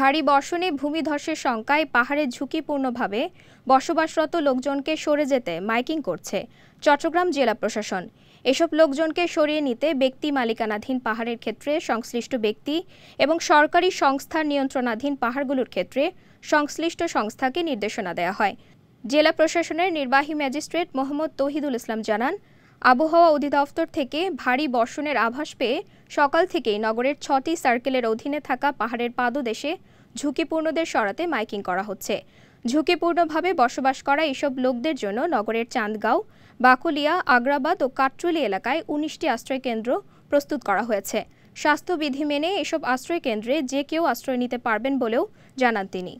ভারী বর্ষণে ভূমিধসের শঙ্কায় পাহাড়ে ঝুঁকিপূর্ণভাবে বসবাসরত লোকজনকে সরে যেতে মাইকিং করছে চট্টগ্রাম জেলা প্রশাসন এসব লোকজনকে সরিয়ে নিতে ব্যক্তি মালিকানাধীন পাহাড়ের ক্ষেত্রে সংশ্লিষ্ট ব্যক্তি এবং সরকারি সংস্থার নিয়ন্ত্রণাধীন পাহাড়গুলোর ক্ষেত্রে সংশ্লিষ্ট সংস্থাকে নির্দেশনা দেয়া হয় জেলা প্রশাসনের নির্বাহী ম্যাজিস্ট্রেট মোহাম্মদ তহিদুল ইসলাম জানান আবহাওয়া অধিদপ্তর থেকে ভারী বর্ষণের আভাস পেয়ে সকাল থেকেই নগরের ছটি সার্কেলের অধীনে থাকা পাহাড়ের পাদদেশে ঝুঁকিপূর্ণদের সরাতে মাইকিং করা হচ্ছে ঝুঁকিপূর্ণভাবে বসবাস করা এসব লোকদের জন্য নগরের চাঁদগাঁও বাকুলিয়া আগ্রাবাদ ও কাটচুলি এলাকায় উনিশটি আশ্রয়কেন্দ্র প্রস্তুত করা হয়েছে স্বাস্থ্যবিধি মেনে এসব আশ্রয়কেন্দ্রে যে কেউ আশ্রয় নিতে পারবেন বলেও জানান তিনি